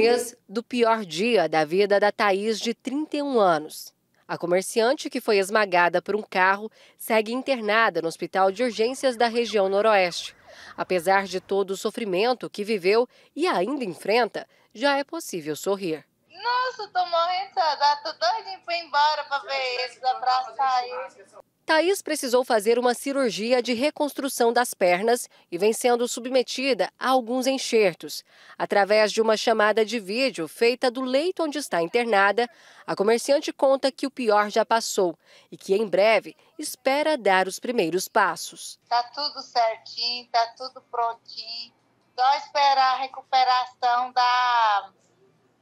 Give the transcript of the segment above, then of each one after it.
mês do pior dia da vida da Thaís, de 31 anos. A comerciante, que foi esmagada por um carro, segue internada no Hospital de Urgências da região Noroeste. Apesar de todo o sofrimento que viveu e ainda enfrenta, já é possível sorrir. Nossa, tô morrendo tô doidinha pra ir embora pra ver eles, abraçar eles. Thaís precisou fazer uma cirurgia de reconstrução das pernas e vem sendo submetida a alguns enxertos. Através de uma chamada de vídeo feita do leito onde está internada, a comerciante conta que o pior já passou e que em breve espera dar os primeiros passos. Tá tudo certinho, tá tudo prontinho. Só esperar a recuperação da,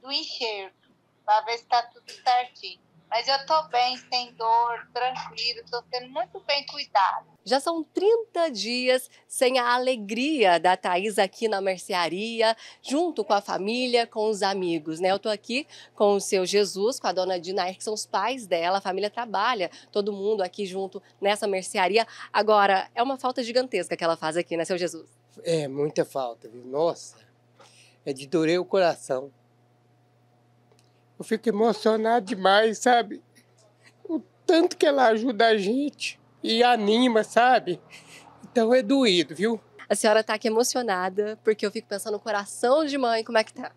do enxerto, para ver se está tudo certinho. Mas eu tô bem, sem dor, tranquilo, tô sendo muito bem cuidado. Já são 30 dias sem a alegria da Thaís aqui na mercearia, junto com a família, com os amigos, né? Eu tô aqui com o seu Jesus, com a dona Dinair, que são os pais dela, a família trabalha, todo mundo aqui junto nessa mercearia. Agora, é uma falta gigantesca que ela faz aqui, né, seu Jesus? É, muita falta, viu? Nossa, é de doer o coração. Eu fico emocionado demais, sabe? O tanto que ela ajuda a gente e anima, sabe? Então é doído, viu? A senhora tá aqui emocionada, porque eu fico pensando no coração de mãe, como é que tá?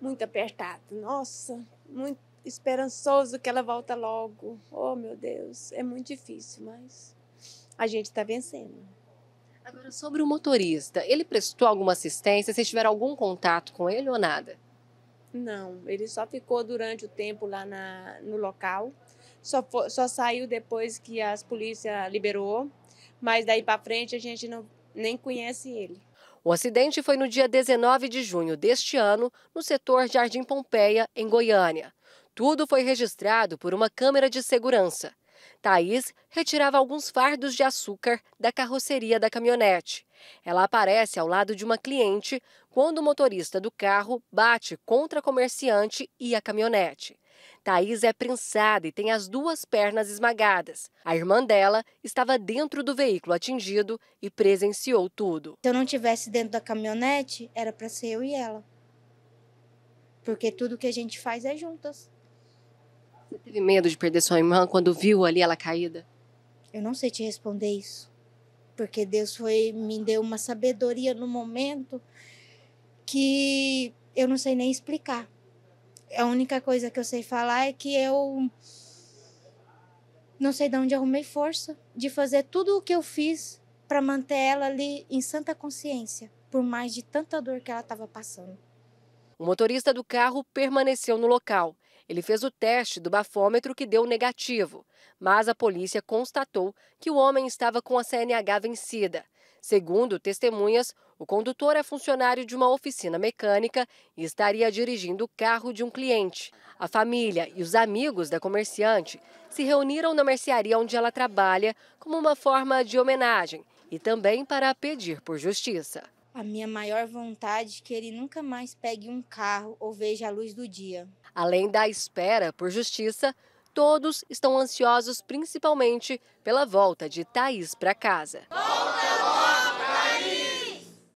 Muito apertado, nossa, muito esperançoso que ela volta logo. Oh, meu Deus, é muito difícil, mas a gente tá vencendo. Agora, sobre o motorista, ele prestou alguma assistência? Vocês tiveram algum contato com ele ou nada? Não, ele só ficou durante o tempo lá na, no local. Só, só saiu depois que as polícias liberou, mas daí para frente a gente não, nem conhece ele. O acidente foi no dia 19 de junho deste ano, no setor Jardim Pompeia, em Goiânia. Tudo foi registrado por uma câmera de segurança. Thaís retirava alguns fardos de açúcar da carroceria da caminhonete. Ela aparece ao lado de uma cliente quando o motorista do carro bate contra a comerciante e a caminhonete. Thaís é prensada e tem as duas pernas esmagadas. A irmã dela estava dentro do veículo atingido e presenciou tudo. Se eu não tivesse dentro da caminhonete, era para ser eu e ela. Porque tudo que a gente faz é juntas. Você teve medo de perder sua irmã quando viu ali ela caída? Eu não sei te responder isso. Porque Deus foi me deu uma sabedoria no momento que eu não sei nem explicar. A única coisa que eu sei falar é que eu não sei de onde arrumei força de fazer tudo o que eu fiz para manter ela ali em santa consciência, por mais de tanta dor que ela estava passando. O motorista do carro permaneceu no local ele fez o teste do bafômetro que deu negativo, mas a polícia constatou que o homem estava com a CNH vencida. Segundo testemunhas, o condutor é funcionário de uma oficina mecânica e estaria dirigindo o carro de um cliente. A família e os amigos da comerciante se reuniram na mercearia onde ela trabalha como uma forma de homenagem e também para pedir por justiça. A minha maior vontade é que ele nunca mais pegue um carro ou veja a luz do dia. Além da espera por justiça, todos estão ansiosos principalmente pela volta de Thaís para casa. Oh!